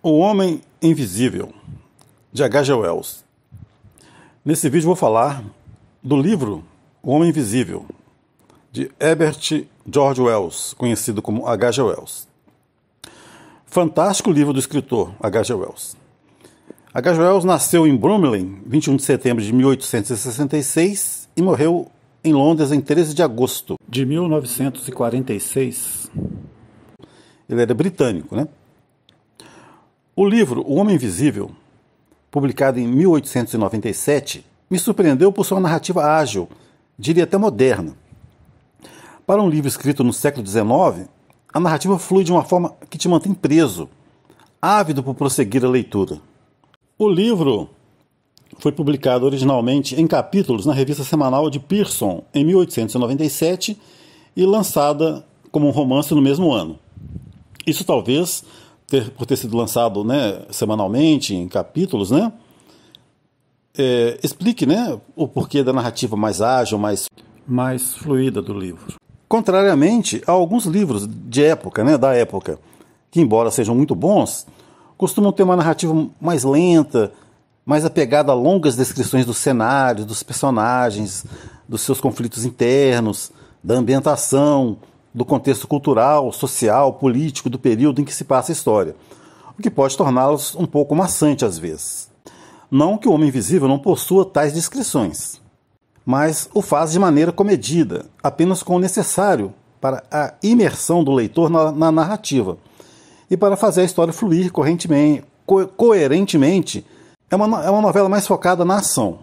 O Homem Invisível, de H.G. Wells. Nesse vídeo vou falar do livro O Homem Invisível, de Herbert George Wells, conhecido como H.G. Wells. Fantástico livro do escritor H.G. Wells. H.G. Wells nasceu em Bromley, 21 de setembro de 1866, e morreu em Londres em 13 de agosto de 1946. Ele era britânico, né? O livro O Homem Invisível, publicado em 1897, me surpreendeu por sua narrativa ágil, diria até moderna. Para um livro escrito no século XIX, a narrativa flui de uma forma que te mantém preso, ávido por prosseguir a leitura. O livro foi publicado originalmente em capítulos na revista semanal de Pearson em 1897 e lançada como um romance no mesmo ano. Isso talvez ter, por ter sido lançado né, semanalmente, em capítulos, né? É, explique né, o porquê da narrativa mais ágil, mais, mais fluida do livro. Contrariamente a alguns livros de época, né, da época, que embora sejam muito bons, costumam ter uma narrativa mais lenta, mais apegada a longas descrições dos cenários, dos personagens, dos seus conflitos internos, da ambientação, do contexto cultural, social, político do período em que se passa a história, o que pode torná-los um pouco maçante às vezes. Não que o Homem Invisível não possua tais descrições, mas o faz de maneira comedida, apenas com o necessário para a imersão do leitor na, na narrativa e para fazer a história fluir correntemente, co coerentemente. É uma, é uma novela mais focada na ação.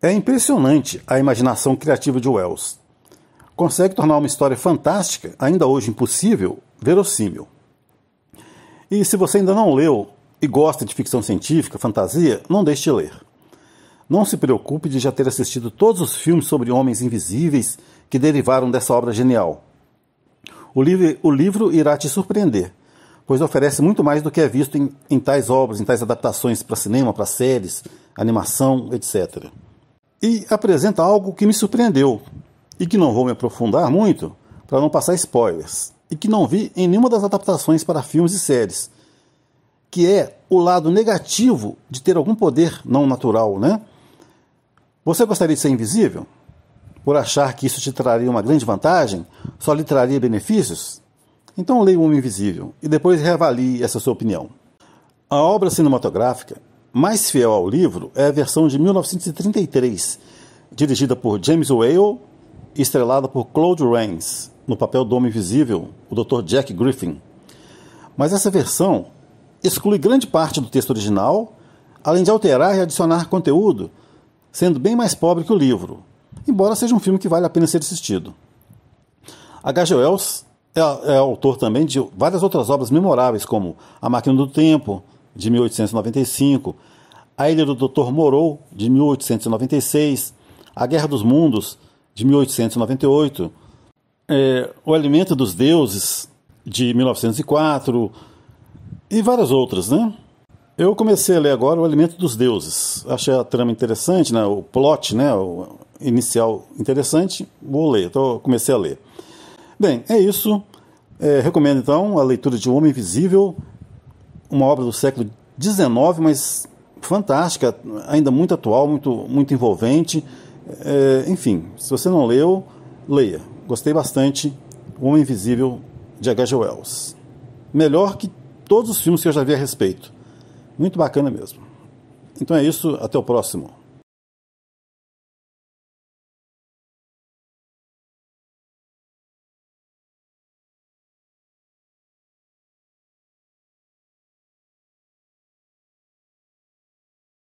É impressionante a imaginação criativa de Wells consegue tornar uma história fantástica, ainda hoje impossível, verossímil. E se você ainda não leu e gosta de ficção científica, fantasia, não deixe de ler. Não se preocupe de já ter assistido todos os filmes sobre homens invisíveis que derivaram dessa obra genial. O livro, o livro irá te surpreender, pois oferece muito mais do que é visto em, em tais obras, em tais adaptações para cinema, para séries, animação, etc. E apresenta algo que me surpreendeu, e que não vou me aprofundar muito para não passar spoilers, e que não vi em nenhuma das adaptações para filmes e séries, que é o lado negativo de ter algum poder não natural, né? Você gostaria de ser invisível? Por achar que isso te traria uma grande vantagem? Só lhe traria benefícios? Então leia O Homem Invisível e depois reavalie essa sua opinião. A obra cinematográfica mais fiel ao livro é a versão de 1933, dirigida por James Whale estrelada por Claude Rains, no papel do Homem Invisível, o Dr. Jack Griffin. Mas essa versão exclui grande parte do texto original, além de alterar e adicionar conteúdo, sendo bem mais pobre que o livro, embora seja um filme que vale a pena ser assistido. H.G. Wells é, é autor também de várias outras obras memoráveis, como A Máquina do Tempo, de 1895, A Ilha do Dr. Moreau, de 1896, A Guerra dos Mundos, de 1898, é, O Alimento dos Deuses, de 1904, e várias outras, né? Eu comecei a ler agora O Alimento dos Deuses. Achei a trama interessante, né? o plot né? o inicial interessante. Vou ler, então comecei a ler. Bem, é isso. É, recomendo então a leitura de O Homem Invisível, uma obra do século XIX, mas fantástica, ainda muito atual, muito, muito envolvente. É, enfim, se você não leu, leia. Gostei bastante. O Homem Invisível de H.G. Wells. Melhor que todos os filmes que eu já vi a respeito. Muito bacana mesmo. Então é isso, até o próximo.